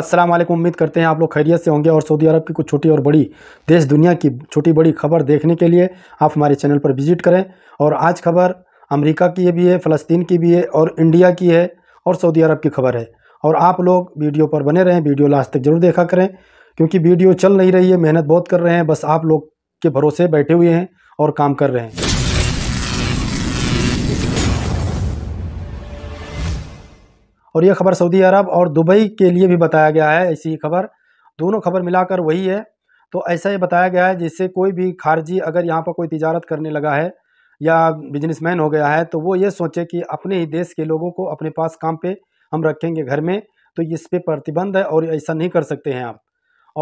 अस्सलाम वालेकुम उम्मीद करते हैं आप लोग खैरियत से होंगे और सऊदी अरब की कुछ छोटी और बड़ी देश दुनिया की छोटी बड़ी खबर देखने के लिए आप हमारे चैनल पर विजिट करें और आज खबर अमेरिका की भी है फ़लस्तीन की भी है और इंडिया की है और सऊदी अरब की खबर है और आप लोग वीडियो पर बने रहें वीडियो लास्ट तक ज़रूर देखा करें क्योंकि वीडियो चल नहीं रही है मेहनत बहुत कर रहे हैं बस आप लोग के भरोसे बैठे हुए हैं और काम कर रहे हैं और यह खबर सऊदी अरब और दुबई के लिए भी बताया गया है ऐसी खबर दोनों खबर मिलाकर वही है तो ऐसा ही बताया गया है जिससे कोई भी खारजी अगर यहाँ पर कोई तजारत करने लगा है या बिजनेसमैन हो गया है तो वो ये सोचे कि अपने ही देश के लोगों को अपने पास काम पे हम रखेंगे घर में तो इस पर प्रतिबंध है और ऐसा नहीं कर सकते हैं आप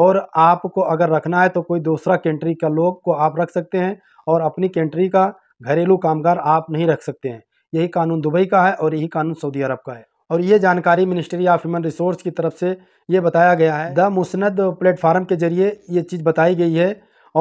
और आपको अगर रखना है तो कोई दूसरा कंट्री का लोग को आप रख सकते हैं और अपनी कंट्री का घरेलू कामगार आप नहीं रख सकते हैं यही कानून दुबई का है और यही कानून सऊदी अरब का है और ये जानकारी मिनिस्ट्री ऑफ ह्यूमन रिसोर्स की तरफ से ये बताया गया है द मुस्ंद प्लेटफार्म के जरिए ये चीज़ बताई गई है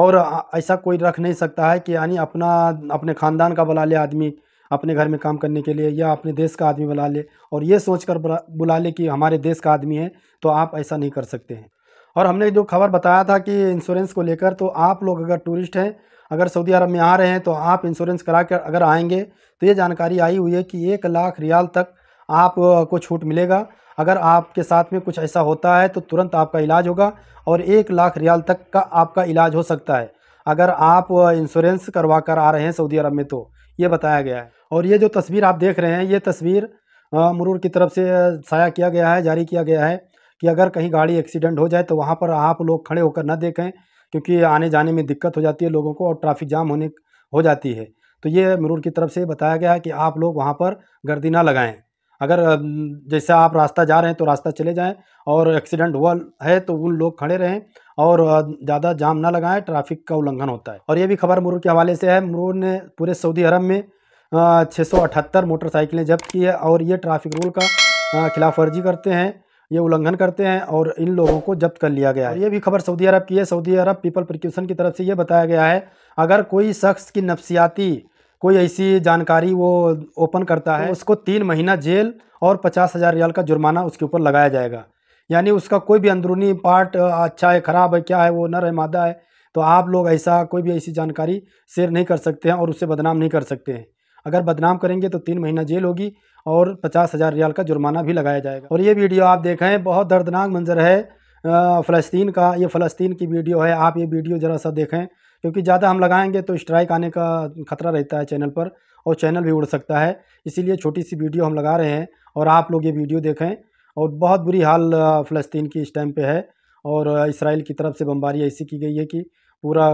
और ऐसा कोई रख नहीं सकता है कि यानी अपना अपने ख़ानदान का बुला ले आदमी अपने घर में काम करने के लिए या अपने देश का आदमी बुला ले और ये सोच कर बुला ले कि हमारे देश का आदमी है तो आप ऐसा नहीं कर सकते हैं और हमने जो खबर बताया था कि इंश्योरेंस को लेकर तो आप लोग अगर टूरिस्ट हैं अगर सऊदी अरब में आ रहे हैं तो आप इंश्योरेंस करा कर अगर आएंगे तो ये जानकारी आई हुई है कि एक लाख रियाल तक आप को छूट मिलेगा अगर आपके साथ में कुछ ऐसा होता है तो तुरंत आपका इलाज होगा और एक लाख रियाल तक का आपका इलाज हो सकता है अगर आप इंश्योरेंस करवा कर आ रहे हैं सऊदी अरब में तो ये बताया गया है और ये जो तस्वीर आप देख रहे हैं ये तस्वीर मरूर की तरफ से साया किया गया है जारी किया गया है कि अगर कहीं गाड़ी एक्सीडेंट हो जाए तो वहाँ पर आप लोग खड़े होकर ना देखें क्योंकि आने जाने में दिक्कत हो जाती है लोगों को और ट्रैफिक जाम होने हो जाती है तो ये मरूर की तरफ से बताया गया है कि आप लोग वहाँ पर गर्दी ना लगाएँ अगर जैसे आप रास्ता जा रहे हैं तो रास्ता चले जाएं और एक्सीडेंट हुआ है तो उन लोग खड़े रहें और ज़्यादा जाम ना लगाएं ट्रैफिक का उल्लंघन होता है और ये भी खबर मुरूर के हवाले से है मुरूर ने पूरे सऊदी अरब में छः मोटरसाइकिलें जब्त की है और ये ट्रैफिक रूल का खिलाफ वर्जी करते हैं ये उल्लंघन करते हैं और इन लोगों को जब्त कर लिया गया है ये भी खबर सऊदी अरब की है सऊदी अरब पीपल प्रिक्यूशन की तरफ से ये बताया गया है अगर कोई शख्स की नफसियाती कोई ऐसी जानकारी वो ओपन करता है तो उसको तीन महीना जेल और पचास हज़ार रियाल का जुर्माना उसके ऊपर लगाया जाएगा यानी उसका कोई भी अंदरूनी पार्ट अच्छा है ख़राब है क्या है वो नर है मादा है तो आप लोग ऐसा कोई भी ऐसी जानकारी शेयर नहीं कर सकते हैं और उससे बदनाम नहीं कर सकते हैं अगर बदनाम करेंगे तो तीन महीना जेल होगी और पचास हज़ार रियाल का जुर्माना भी लगाया जाएगा और ये वीडियो आप देखें बहुत दर्दनाक मंजर है फ़लस्तीन का ये फ़लस्तीन की वीडियो है आप ये वीडियो ज़रा सा देखें क्योंकि ज़्यादा हम लगाएंगे तो स्ट्राइक आने का खतरा रहता है चैनल पर और चैनल भी उड़ सकता है इसीलिए छोटी सी वीडियो हम लगा रहे हैं और आप लोग ये वीडियो देखें और बहुत बुरी हाल फ़लस्तीन की इस टाइम पे है और इसराइल की तरफ से बमबारी ऐसी की गई है कि पूरा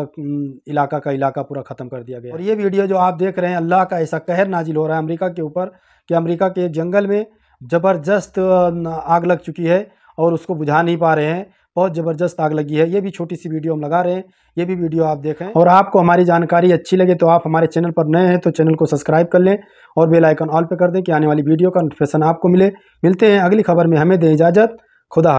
इलाका का इलाका पूरा ख़त्म कर दिया गया और ये वीडियो जो आप देख रहे हैं अल्लाह का ऐसा कहर नाजिल हो रहा है अमरीका के ऊपर कि अमरीका के जंगल में ज़बरदस्त आग लग चुकी है और उसको बुझा नहीं पा रहे हैं बहुत ज़बरदस्त आग लगी है ये भी छोटी सी वीडियो हम लगा रहे हैं ये भी वीडियो आप देखें और आपको हमारी जानकारी अच्छी लगे तो आप हमारे चैनल पर नए हैं तो चैनल को सब्सक्राइब कर लें और बेल आइकन ऑल पे कर दें कि आने वाली वीडियो का नोटिफिकेशन आपको मिले मिलते हैं अगली खबर में हमें दें इजाज़त खुदा